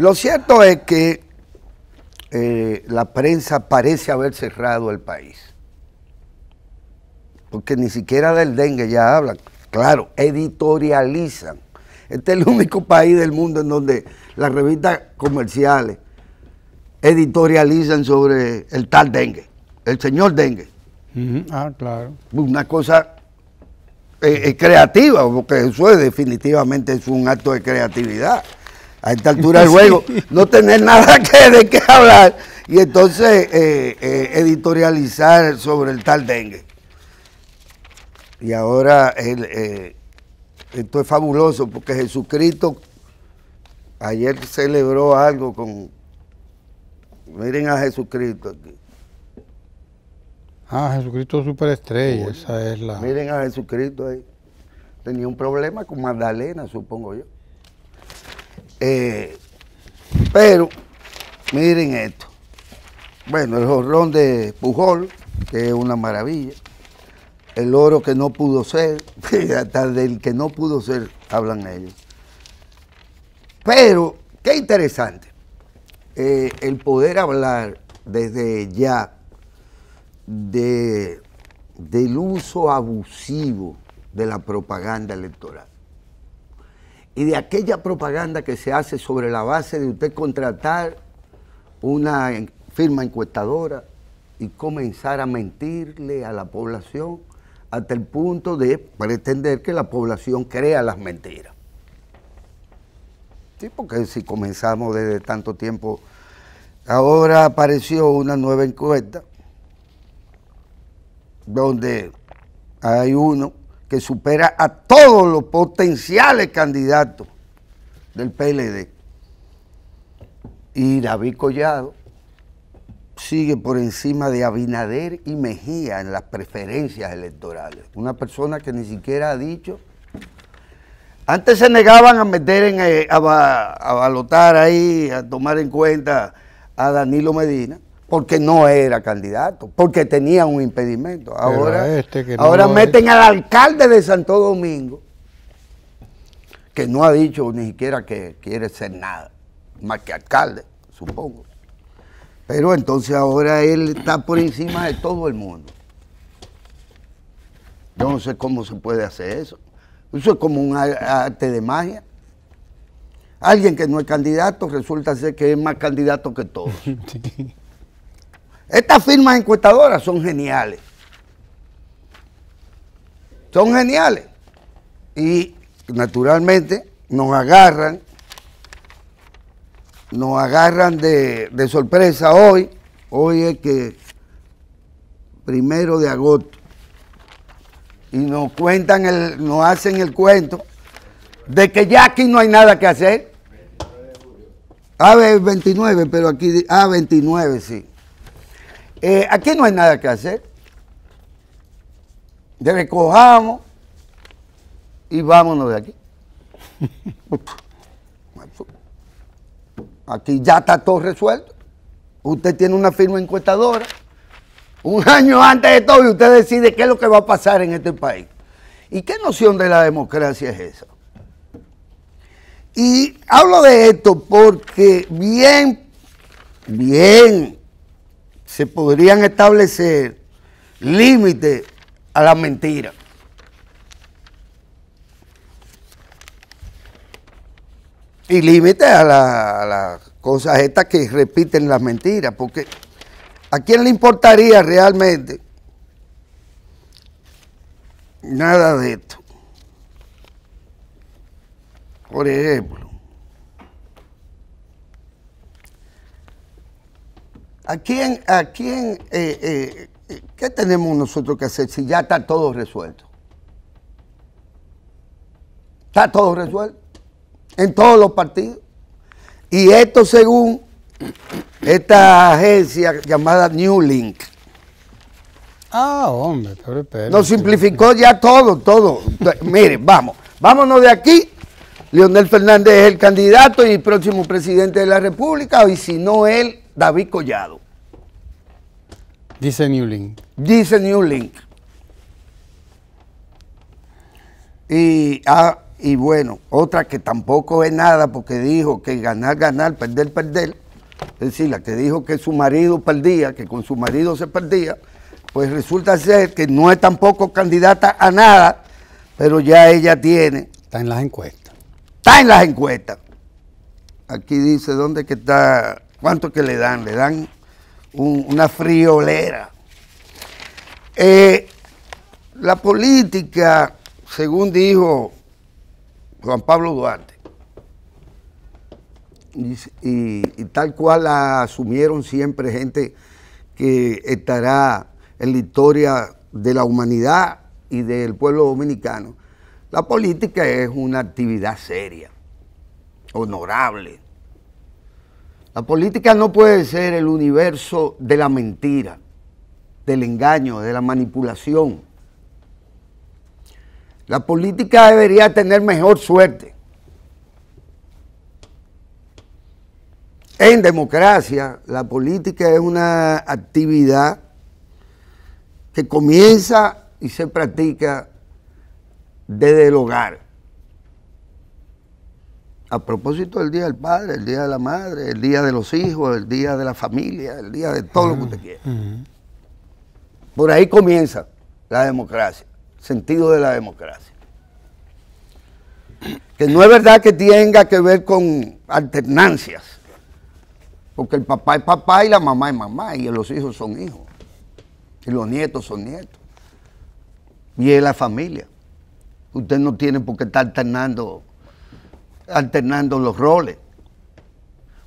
Lo cierto es que eh, la prensa parece haber cerrado el país. Porque ni siquiera del dengue ya hablan. Claro, editorializan. Este es el único país del mundo en donde las revistas comerciales editorializan sobre el tal dengue, el señor dengue. Ah, claro. Una cosa eh, eh, creativa, porque eso es, definitivamente es un acto de creatividad a esta altura del juego, no tener nada que, de qué hablar y entonces eh, eh, editorializar sobre el tal dengue. Y ahora eh, esto es fabuloso porque Jesucristo ayer celebró algo con... Miren a Jesucristo aquí. Ah, Jesucristo superestrella, esa es la... Miren a Jesucristo ahí. Tenía un problema con Magdalena, supongo yo. Eh, pero, miren esto. Bueno, el jorrón de Pujol, que es una maravilla. El oro que no pudo ser, hasta del que no pudo ser hablan ellos. Pero, qué interesante, eh, el poder hablar desde ya del uso abusivo de la propaganda electoral y de aquella propaganda que se hace sobre la base de usted contratar una firma encuestadora y comenzar a mentirle a la población hasta el punto de pretender que la población crea las mentiras. Sí, porque si comenzamos desde tanto tiempo, ahora apareció una nueva encuesta donde hay uno que supera a todos los potenciales candidatos del PLD. Y David Collado sigue por encima de Abinader y Mejía en las preferencias electorales. Una persona que ni siquiera ha dicho. Antes se negaban a meter en, eh, a, balotar ahí, a tomar en cuenta a Danilo Medina porque no era candidato, porque tenía un impedimento. Ahora, este meten al alcalde de Santo Domingo, que no ha dicho ni siquiera que quiere ser nada, más que alcalde, supongo. Pero entonces ahora él está por encima de todo el mundo. Yo no sé cómo se puede hacer eso. Eso es como un arte de magia. Alguien que no es candidato resulta ser que es más candidato que todos. Estas firmas encuestadoras son geniales. Son geniales. Y naturalmente nos agarran, nos agarran de, sorpresa hoy. Hoy es que primero de agosto. Y nos cuentan, el, nos hacen el cuento de que ya aquí no hay nada que hacer. A ver, 29, pero aquí, ah, 29, sí. Eh, aquí no hay nada que hacer. De recojamos y vámonos de aquí. Aquí ya está todo resuelto. Usted tiene una firma encuestadora. Un año antes de todo y usted decide qué es lo que va a pasar en este país. ¿Y qué noción de la democracia es esa? Y hablo de esto porque bien, bien se podrían establecer límites a la mentira. Y límites a, a las cosas estas que repiten las mentiras, porque ¿a quién le importaría realmente nada de esto? Por ejemplo, ¿A quién, a quién, eh, eh, eh, qué tenemos nosotros que hacer si ya está todo resuelto? Está todo resuelto. En todos los partidos. Y esto según esta agencia llamada New Link. Ah, hombre, pero Nos simplificó ya todo, todo. Mire, vamos, vámonos de aquí. Leonel Fernández es el candidato y próximo presidente de la República, y si no él, David Collado. Dice New Link. Dice New Link. Y, ah, y bueno, otra que tampoco es nada porque dijo que ganar, ganar, perder, perder. Es decir, la que dijo que su marido perdía, que con su marido se perdía, pues resulta ser que no es tampoco candidata a nada, pero ya ella tiene. Está en las encuestas. Está en las encuestas. Aquí dice dónde que está, cuánto que le dan, le dan una friolera. Eh, la política, según dijo Juan Pablo Duarte, y, tal cual la asumieron siempre gente que estará en la historia de la humanidad y del pueblo dominicano, la política es una actividad seria, honorable, la política no puede ser el universo de la mentira, del engaño, de la manipulación. La política debería tener mejor suerte. En democracia, la política es una actividad que comienza y se practica desde el hogar a propósito del Día del Padre, el Día de la Madre, el Día de los Hijos, el Día de la Familia, el Día de todo lo que usted ah, quiera. Por ahí comienza la democracia, sentido de la democracia. Que no es verdad que tenga que ver con alternancias, porque el papá es papá y la mamá es mamá, y los hijos son hijos, y los nietos son nietos, y es la familia. Usted no tiene por qué estar alternando alternando los roles.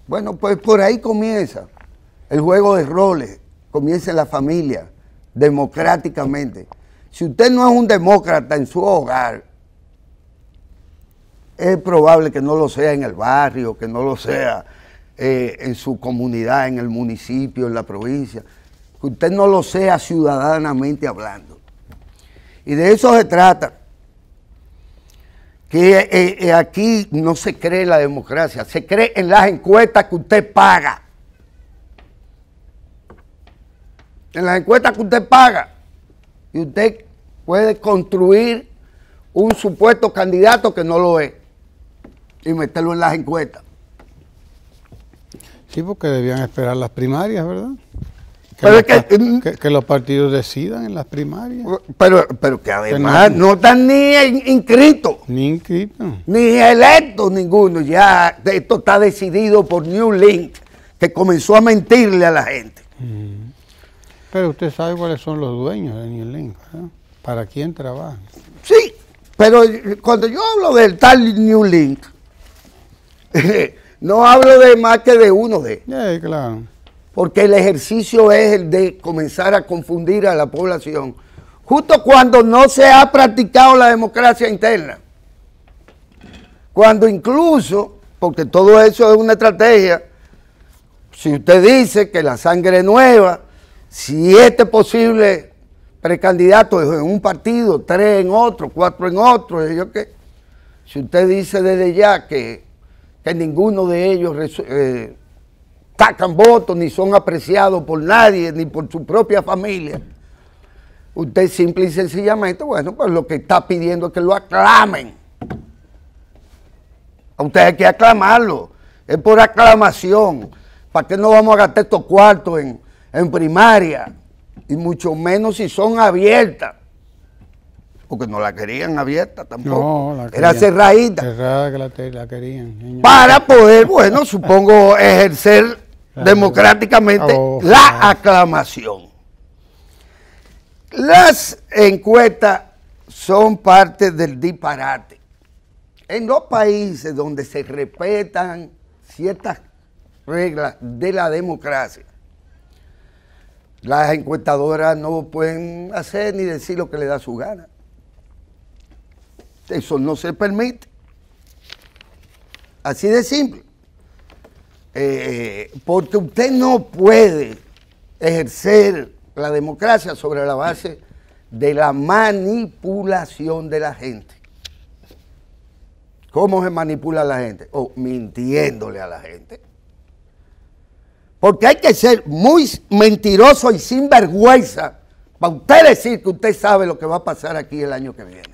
Bueno, pues por ahí comienza el juego de roles, comienza en la familia, democráticamente. Si usted no es un demócrata en su hogar, es probable que no lo sea en el barrio, que no lo sea eh, en su comunidad, en el municipio, en la provincia, que usted no lo sea ciudadanamente hablando. Y de eso se trata que eh, eh, aquí no se cree la democracia, se cree en las encuestas que usted paga. En las encuestas que usted paga. Y usted puede construir un supuesto candidato que no lo es y meterlo en las encuestas. Sí, porque debían esperar las primarias, ¿verdad? que, los partidos decidan en las primarias. Pero, pero que además no, están ni inscritos. Ni inscritos. Ni electos ninguno. Ya esto está decidido por New Link, que comenzó a mentirle a la gente. Mm. Pero usted sabe cuáles son los dueños de New Link, ¿Para quién trabaja. Sí, pero cuando yo hablo del tal New Link, no hablo de más que de uno de. ellos claro porque el ejercicio es el de comenzar a confundir a la población, justo cuando no se ha practicado la democracia interna, cuando incluso, porque todo eso es una estrategia, si usted dice que la sangre es nueva, si este posible precandidato es en un partido, tres en otro, cuatro en otro, yo qué, si usted dice desde ya que, que ninguno de ellos... Eh, sacan votos, ni son apreciados por nadie, ni por su propia familia. Usted simple y sencillamente, bueno, pues lo que está pidiendo es que lo aclamen. A usted hay que aclamarlo. Es por aclamación. ¿Para que no vamos a gastar estos cuartos en, primaria? Y mucho menos si son abiertas. Porque no la querían abierta tampoco. Era cerradita. Para poder, bueno, supongo, ejercer democráticamente la aclamación. Las encuestas son parte del disparate. En los países donde se respetan ciertas reglas de la democracia, las encuestadoras no pueden hacer ni decir lo que le da su gana. Eso no se permite. Así de simple eh, porque usted no puede ejercer la democracia sobre la base de la manipulación de la gente. ¿Cómo se manipula a la gente? O oh, mintiéndole a la gente. Porque hay que ser muy mentiroso y sin vergüenza para usted decir que usted sabe lo que va a pasar aquí el año que viene.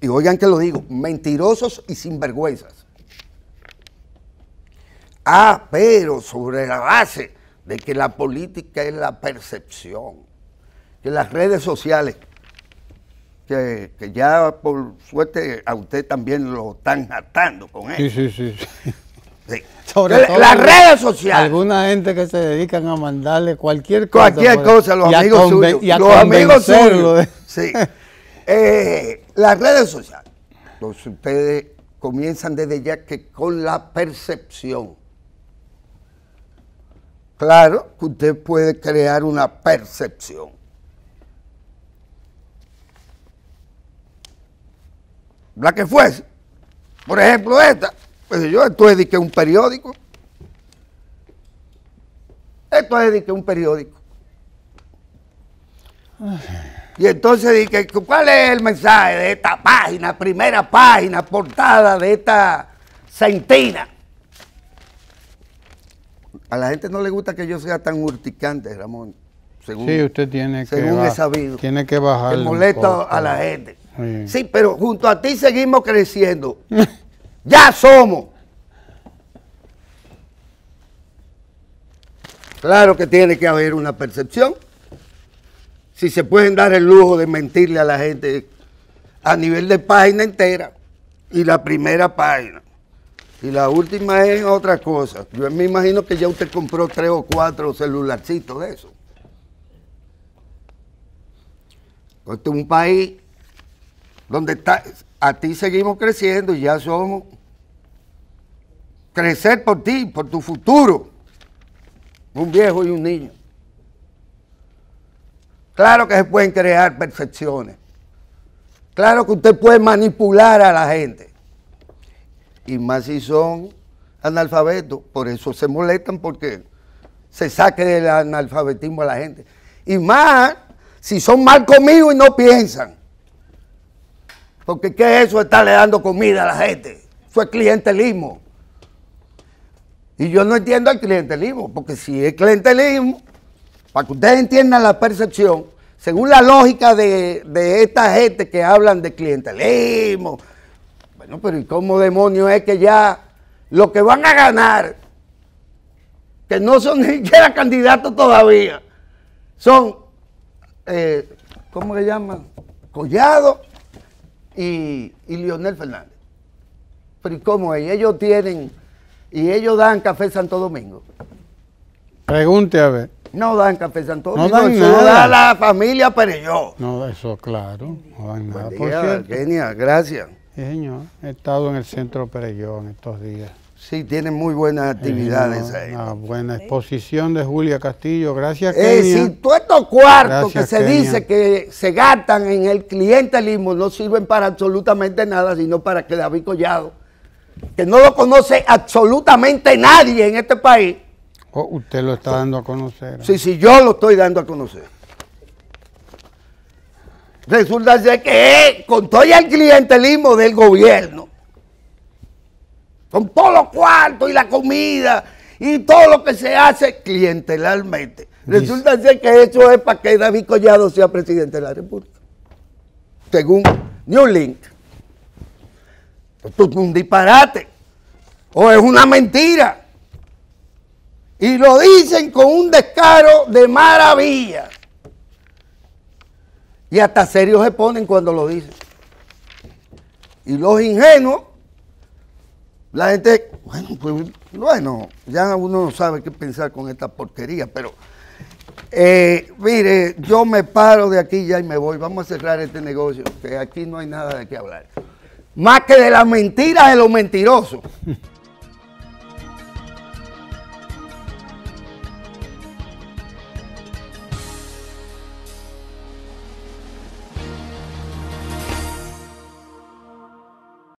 y oigan que lo digo, mentirosos y sinvergüenzas. Ah, pero sobre la base de que la política es la percepción, que las redes sociales, que, ya por suerte a usted también lo están atando con eso. Sí, sí, sí. Sobre las redes sociales. Alguna gente que se dedican a mandarle cualquier cosa. Cualquier cosa, los amigos suyos. los amigos suyos. Sí. Eh, las redes sociales. Entonces ustedes comienzan desde ya que con la percepción. Claro que usted puede crear una percepción. La que fuese. Por ejemplo, esta. Pues yo esto dediqué un periódico. Esto es un periódico. Y entonces dije, ¿cuál es el mensaje de esta página, primera página, portada de esta centina? A la gente no le gusta que yo sea tan urticante, Ramón. Según, sí, usted tiene según sabido, tiene que bajar. Que molesta a la gente. sí. pero junto a ti seguimos creciendo. ya somos. Claro que tiene que haber una percepción si se pueden dar el lujo de mentirle a la gente a nivel de página entera y la primera página. Y la última es otra cosa. Yo me imagino que ya usted compró tres o cuatro celularcitos de eso. Este es un país donde está, a ti seguimos creciendo y ya somos crecer por ti, por tu futuro. Un viejo y un niño. Claro que se pueden crear perfecciones. Claro que usted puede manipular a la gente. Y más si son analfabetos, por eso se molestan porque se saque del analfabetismo a la gente. Y más si son mal conmigo y no piensan. Porque ¿qué es eso estarle dando comida a la gente? Eso es clientelismo. Y yo no entiendo el clientelismo, porque si es clientelismo, para que ustedes entiendan la percepción, según la lógica de, esta gente que hablan de clientelismo, bueno, pero ¿y cómo demonios es que ya lo que van a ganar, que no son ni siquiera candidatos todavía, son, eh, ¿cómo le llaman? Collado y, y Lionel Fernández. Pero ¿y cómo es? Ellos tienen, y ellos dan café Santo Domingo. Pregunte a ver. No dan café Santo Domingo, no dan nada. da la familia Pereyó No, eso claro, no dan nada. gracias. Sí, señor, he estado en el centro Pereyó en estos días. Sí, tiene muy buenas actividades ahí. buena exposición de Julia Castillo, gracias eh, Si todos estos cuartos que se dice que se gastan en el clientelismo no sirven para absolutamente nada, sino para que David Collado, que no lo conoce absolutamente nadie en este país, Oh, usted lo está dando a conocer. ¿eh? Sí, sí, yo lo estoy dando a conocer. Resulta ser que eh, con todo el clientelismo del gobierno, con todos los cuartos y la comida y todo lo que se hace Clientelalmente resulta ser que eso es para que David Collado sea presidente de la República. Según New Link. Esto es un disparate. O es una mentira. Y lo dicen con un descaro de maravilla. Y hasta serios se ponen cuando lo dicen. Y los ingenuos, la gente, bueno, pues bueno, ya uno no sabe qué pensar con esta porquería, pero eh, mire, yo me paro de aquí ya y me voy. Vamos a cerrar este negocio, que aquí no hay nada de qué hablar. Más que de las mentiras de los mentirosos.